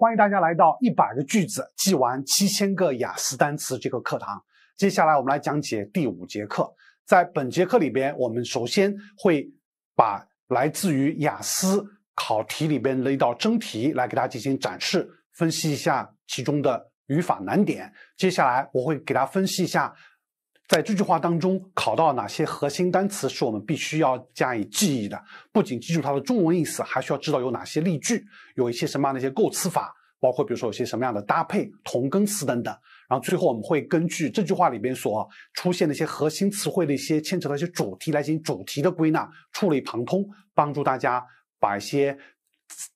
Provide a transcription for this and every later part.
欢迎大家来到一百个句子记完七千个雅思单词这个课堂。接下来我们来讲解第五节课。在本节课里边，我们首先会把来自于雅思考题里边的一道真题来给大家进行展示，分析一下其中的语法难点。接下来我会给大家分析一下。在这句话当中考到哪些核心单词是我们必须要加以记忆的？不仅记住它的中文意思，还需要知道有哪些例句，有一些什么样的一些构词法，包括比如说有些什么样的搭配、同根词等等。然后最后我们会根据这句话里边所出现的一些核心词汇的一些牵扯到一些主题，来进行主题的归纳，触类旁通，帮助大家把一些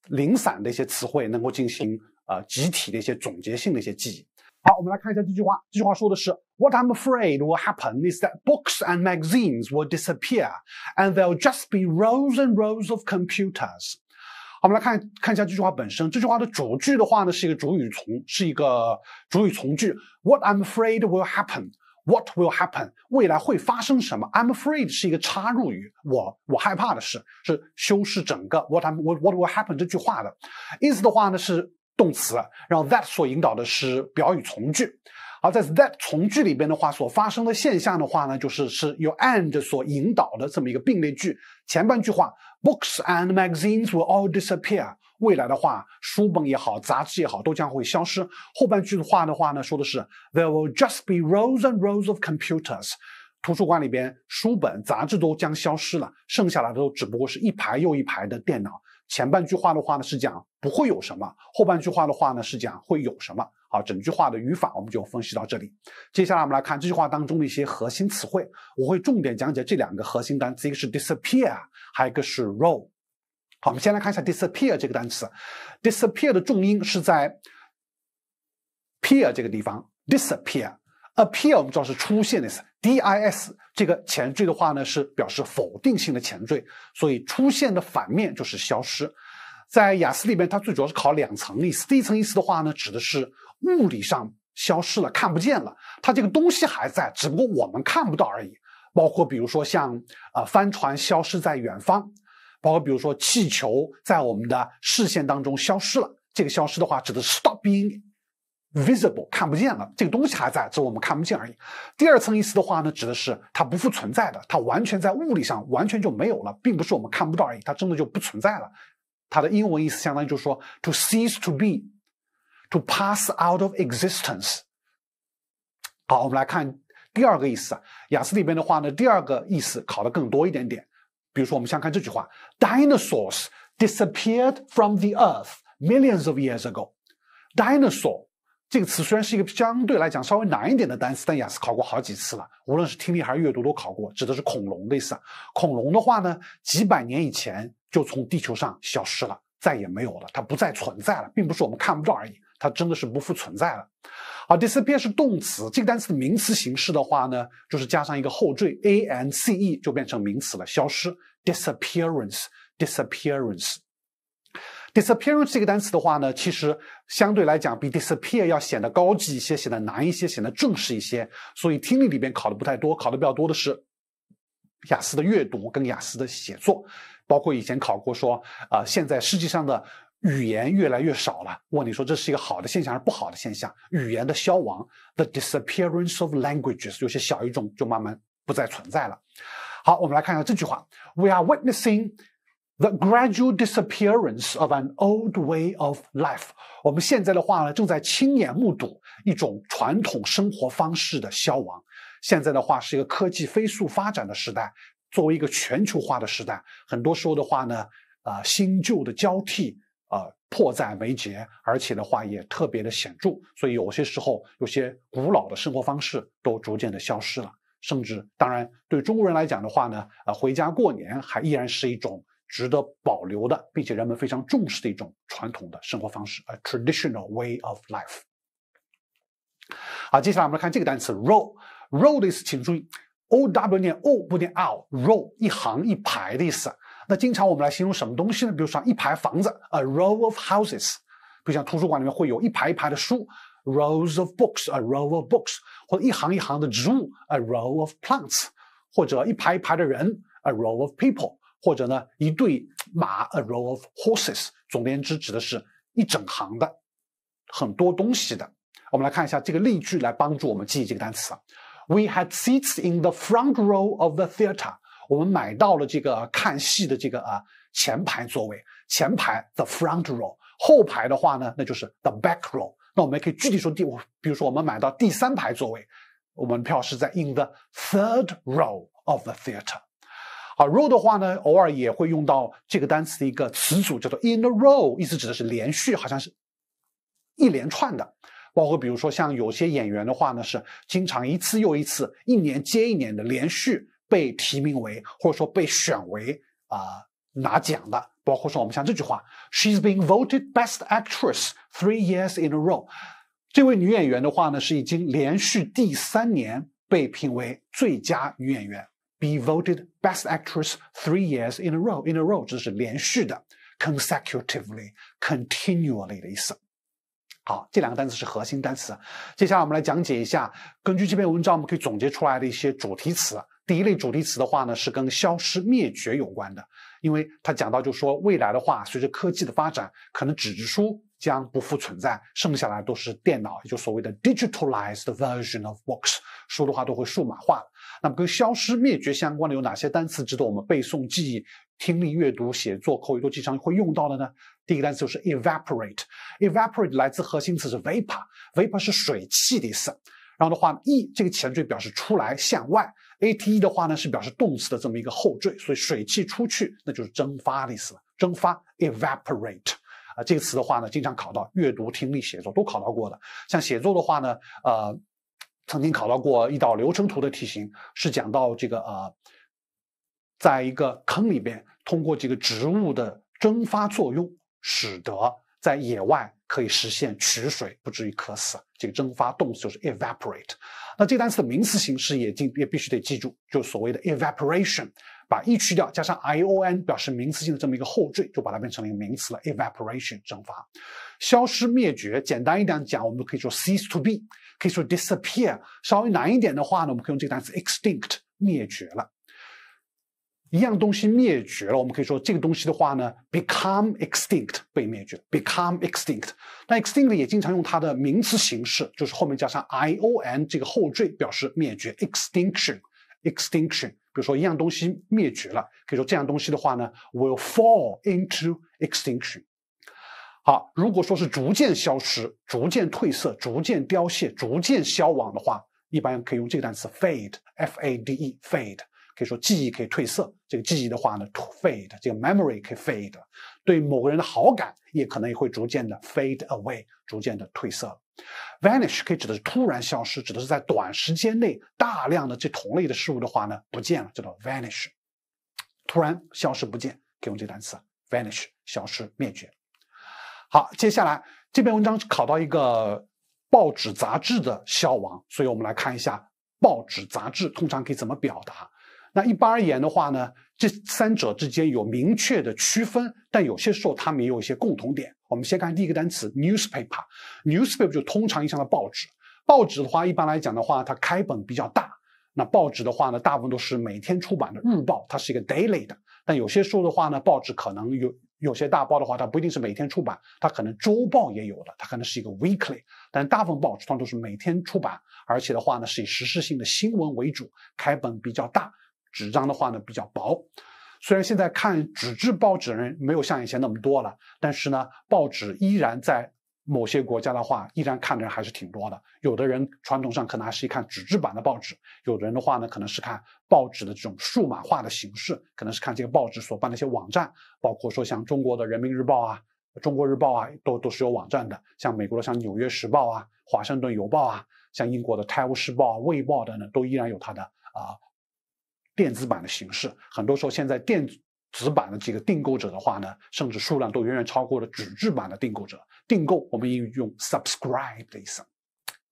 零散的一些词汇能够进行呃集体的一些总结性的一些记忆。好，我们来看一下这句话，这句话说的是。What I'm afraid will happen is that books and magazines will disappear, and there'll just be rows and rows of computers。好，我们来看看一下这句话本身。这句话的主句的话呢，是一个主语从，是一个主语从句。What I'm afraid will happen。What will happen？未来会发生什么？I'm afraid 是一个插入语，我我害怕的是，是修饰整个 What I'm What What will happen 这句话的。意思的话呢是动词，然后 that 所引导的是表语从句。而在 that 从句里边的话，所发生的现象的话呢，就是是由 and 所引导的这么一个并列句。前半句话，books and magazines will all disappear。未来的话，书本也好，杂志也好，都将会消失。后半句话的话呢，说的是 there will just be rows and rows of computers。图书馆里边，书本、杂志都将消失了，剩下来的都只不过是一排又一排的电脑。前半句话的话呢，是讲不会有什么；后半句话的话呢，是讲会有什么。好，整句话的语法我们就分析到这里。接下来我们来看这句话当中的一些核心词汇，我会重点讲解这两个核心单词，一个是 disappear，还有一个是 roll。好，我们先来看一下 disappear 这个单词，disappear 的重音是在 appear 这个地方，disappear。appear 我们知道是出现的意思，D-I-S 这个前缀的话呢是表示否定性的前缀，所以出现的反面就是消失。在雅思里面，它最主要是考两层意思，第一层意思的话呢指的是。物理上消失了，看不见了，它这个东西还在，只不过我们看不到而已。包括比如说像呃帆船消失在远方，包括比如说气球在我们的视线当中消失了。这个消失的话，指的是 stop being visible，看不见了，这个东西还在，只是我们看不见而已。第二层意思的话呢，指的是它不复存在的，它完全在物理上完全就没有了，并不是我们看不到而已，它真的就不存在了。它的英文意思相当于就是说 to cease to be。To pass out of existence。好，我们来看第二个意思啊。雅思里边的话呢，第二个意思考的更多一点点。比如说，我们先看这句话：Dinosaurs disappeared from the earth millions of years ago。Dinosaur 这个词虽然是一个相对来讲稍微难一点的单词，但雅思考过好几次了，无论是听力还是阅读都考过，指的是恐龙的意思。恐龙的话呢，几百年以前就从地球上消失了，再也没有了，它不再存在了，并不是我们看不到而已。它真的是不复存在了。好，disappear 是动词，这个单词的名词形式的话呢，就是加上一个后缀 -a-n-c-e 就变成名词了，消失。disappearance，disappearance，disappearance 这个单词的话呢，其实相对来讲比 disappear 要显得高级一些，显得难一些，显得正式一些。所以听力里边考的不太多，考的比较多的是雅思的阅读跟雅思的写作，包括以前考过说啊，现在实际上的。语言越来越少了，问你说这是一个好的现象还是不好的现象？语言的消亡，the disappearance of languages，有些小语种就慢慢不再存在了。好，我们来看一下这句话：We are witnessing the gradual disappearance of an old way of life。我们现在的话呢，正在亲眼目睹一种传统生活方式的消亡。现在的话是一个科技飞速发展的时代，作为一个全球化的时代，很多时候的话呢，啊，新旧的交替。呃迫在眉睫，而且的话也特别的显著，所以有些时候有些古老的生活方式都逐渐的消失了，甚至当然对中国人来讲的话呢，呃回家过年还依然是一种值得保留的，并且人们非常重视的一种传统的生活方式，a traditional way of life。好，接下来我们来看这个单词 row，row 的意思，请注意 o w 念 o 不念 l，row 一行一排的意思。那经常我们来形容什么东西呢？比如说一排房子，a row of houses；，比如像图书馆里面会有一排一排的书，rows of books，a row of books；或者一行一行的植物，a row of plants；或者一排一排的人，a row of people；或者呢一队马，a row of horses。总而言之，指的是一整行的，很多东西的。我们来看一下这个例句，来帮助我们记忆这个单词。We had seats in the front row of the t h e a t e r 我们买到了这个看戏的这个啊前排座位，前排 the front row，后排的话呢，那就是 the back row。那我们可以具体说第，比如说我们买到第三排座位，我们票是在 in the third row of the theater。好，row 的话呢，偶尔也会用到这个单词的一个词组，叫做 in a row，意思指的是连续，好像是一连串的。包括比如说像有些演员的话呢，是经常一次又一次，一年接一年的连续。被提名为或者说被选为啊拿奖的，包括说我们像这句话，She's been voted best actress three years in a row。这位女演员的话呢是已经连续第三年被评为最佳女演员。Be voted best actress three years in a row in a row，这是连续的，consecutively，continually 的意思。好，这两个单词是核心单词。接下来我们来讲解一下，根据这篇文章我们可以总结出来的一些主题词。第一类主题词的话呢，是跟消失灭绝有关的，因为他讲到就说未来的话，随着科技的发展，可能纸质书将不复存在，剩下来都是电脑，也就所谓的 digitalized version of books，书的话都会数码化。那么跟消失灭绝相关的有哪些单词值得我们背诵、记忆、听力、阅读、写作、口语都经常会用到的呢？第一个单词就是 evaporate，evaporate 来自核心词是 vapor，vapor 是水汽的意思，然后的话 e 这个前缀表示出来向外。ate 的话呢是表示动词的这么一个后缀，所以水汽出去那就是蒸发的意思了。蒸发，evaporate 啊，这个词的话呢经常考到阅读、听力、写作都考到过的。像写作的话呢，呃，曾经考到过一道流程图的题型，是讲到这个呃，在一个坑里边，通过这个植物的蒸发作用，使得。在野外可以实现取水，不至于渴死。这个蒸发动词就是 evaporate，那这个单词的名词形式也进也必须得记住，就所谓的 evaporation，把 e 去掉加上 i o n 表示名词性的这么一个后缀，就把它变成了一个名词了。evaporation，蒸发、消失、灭绝。简单一点讲，我们可以说 cease to be，可以说 disappear。稍微难一点的话呢，我们可以用这个单词 extinct，灭绝了。一样东西灭绝了，我们可以说这个东西的话呢，become extinct 被灭绝，become extinct。那 extinct 也经常用它的名词形式，就是后面加上 ion 这个后缀表示灭绝，extinction，extinction。比如说一样东西灭绝了，可以说这样东西的话呢，will fall into extinction。好，如果说是逐渐消失、逐渐褪色、逐渐凋谢、逐渐消亡的话，一般可以用这个单词 fade，f-a-d-e，fade。可以说记忆可以褪色，这个记忆的话呢，fade，这个 memory 可以 fade，对某个人的好感也可能也会逐渐的 fade away，逐渐的褪色 vanish 可以指的是突然消失，指的是在短时间内大量的这同类的事物的话呢不见了，叫做 vanish，突然消失不见，可以用这单词 vanish，消失灭绝。好，接下来这篇文章考到一个报纸杂志的消亡，所以我们来看一下报纸杂志通常可以怎么表达。那一般而言的话呢，这三者之间有明确的区分，但有些时候它们也有一些共同点。我们先看第一个单词，newspaper。newspaper 就通常意义上的报纸。报纸的话，一般来讲的话，它开本比较大。那报纸的话呢，大部分都是每天出版的日报，它是一个 daily 的。但有些时候的话呢，报纸可能有有些大报的话，它不一定是每天出版，它可能周报也有的，它可能是一个 weekly。但大部分报纸它都是每天出版，而且的话呢，是以实时性的新闻为主，开本比较大。纸张的话呢比较薄，虽然现在看纸质报纸的人没有像以前那么多了，但是呢，报纸依然在某些国家的话，依然看的人还是挺多的。有的人传统上可能还是一看纸质版的报纸，有的人的话呢，可能是看报纸的这种数码化的形式，可能是看这个报纸所办的一些网站，包括说像中国的《人民日报》啊、《中国日报》啊，都都是有网站的。像美国的像《纽约时报》啊、《华盛顿邮报》啊，像英国的《泰晤士报》、《卫报》等等，都依然有它的啊。电子版的形式，很多时候现在电子版的这个订购者的话呢，甚至数量都远远超过了纸质版的订购者。订购我们语用 subscribe 的意思。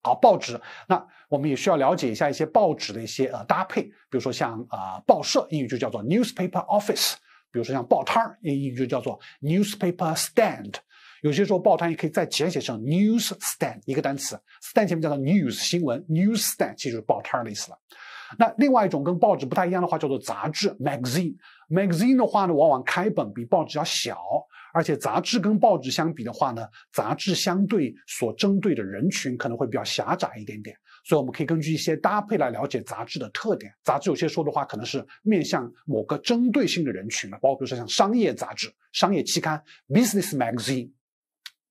好，报纸，那我们也需要了解一下一些报纸的一些呃搭配，比如说像呃报社，英语就叫做 newspaper office；比如说像报摊儿，英语就叫做 newspaper stand。有些时候报摊也可以再简写成 news stand，一个单词 stand 前面叫做 news 新闻，news stand 其实就是报摊的意思了。那另外一种跟报纸不太一样的话叫做杂志 （magazine）。magazine 的话呢，往往开本比报纸要小，而且杂志跟报纸相比的话呢，杂志相对所针对的人群可能会比较狭窄一点点。所以我们可以根据一些搭配来了解杂志的特点。杂志有些说的话可能是面向某个针对性的人群的，包括比如说像商业杂志、商业期刊 （business magazine）。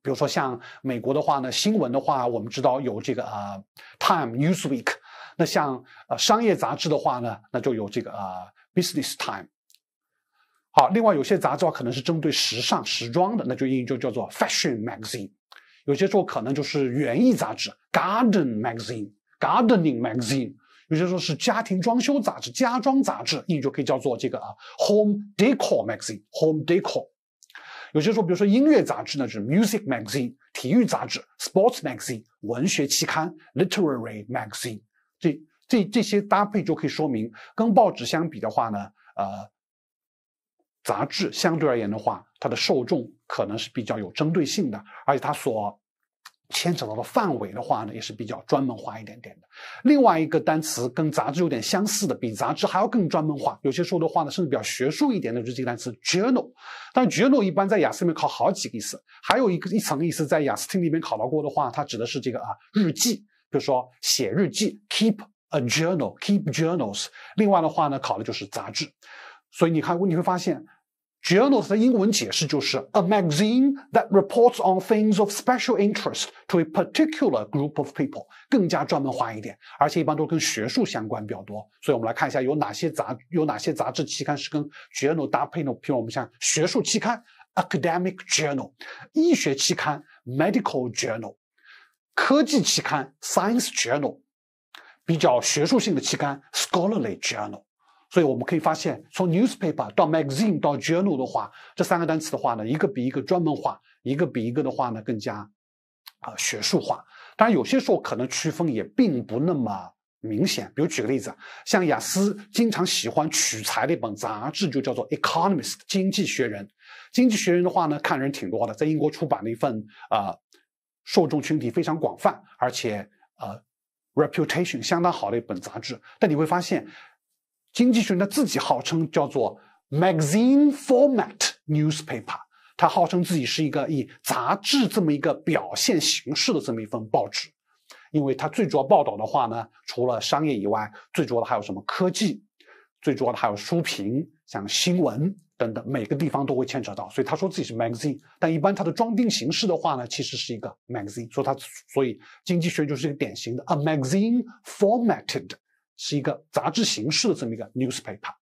比如说像美国的话呢，新闻的话，我们知道有这个呃《Time》、《Newsweek》。那像呃商业杂志的话呢，那就有这个啊，Business Time。好，另外有些杂志的话可能是针对时尚、时装的，那就应就叫做 Fashion Magazine。有些时候可能就是园艺杂志，Garden Magazine、Gardening Magazine。有些时候是家庭装修杂志、家装杂志，英语就可以叫做这个啊，Home Decor Magazine、Home Decor。有些时候，比如说音乐杂志呢，就是 Music Magazine；体育杂志，Sports Magazine；文学期刊，Literary Magazine。这这这些搭配就可以说明，跟报纸相比的话呢，呃，杂志相对而言的话，它的受众可能是比较有针对性的，而且它所牵扯到的范围的话呢，也是比较专门化一点点的。另外一个单词跟杂志有点相似的，比杂志还要更专门化，有些说的话呢，甚至比较学术一点的，就是这个单词 journal。但 j o u r n a l 一般在雅思里面考好几个意思，还有一个一层意思，在雅思听力里面考到过的话，它指的是这个啊日记。比如说写日记，keep a journal, keep journals。另外的话呢，考的就是杂志。所以你看，你会发现 journals 的英文解释就是 a magazine that reports on things of special interest to a particular group of people，更加专门化一点，而且一般都跟学术相关比较多。所以我们来看一下有哪些杂有哪些杂志期刊是跟 journal 搭配呢？比如我们像学术期刊 academic journal，医学期刊 medical journal。科技期刊《Science Journal》比较学术性的期刊《Scholarly Journal》，所以我们可以发现，从《Newspaper》到《Magazine》到《Journal》的话，这三个单词的话呢，一个比一个专门化，一个比一个的话呢更加啊学术化。当然，有些时候可能区分也并不那么明显。比如举个例子，像雅思经常喜欢取材的一本杂志就叫做《Economist》《经济学人》。《经济学人》的话呢，看人挺多的，在英国出版的一份啊。受众群体非常广泛，而且呃，reputation 相当好的一本杂志。但你会发现，经济学人自己号称叫做 magazine format newspaper，它号称自己是一个以杂志这么一个表现形式的这么一份报纸，因为它最主要报道的话呢，除了商业以外，最主要的还有什么科技，最主要的还有书评，像新闻。等等，每个地方都会牵扯到，所以他说自己是 magazine，但一般它的装订形式的话呢，其实是一个 magazine，所以它所以经济学就是一个典型的 a magazine formatted，是一个杂志形式的这么一个 newspaper。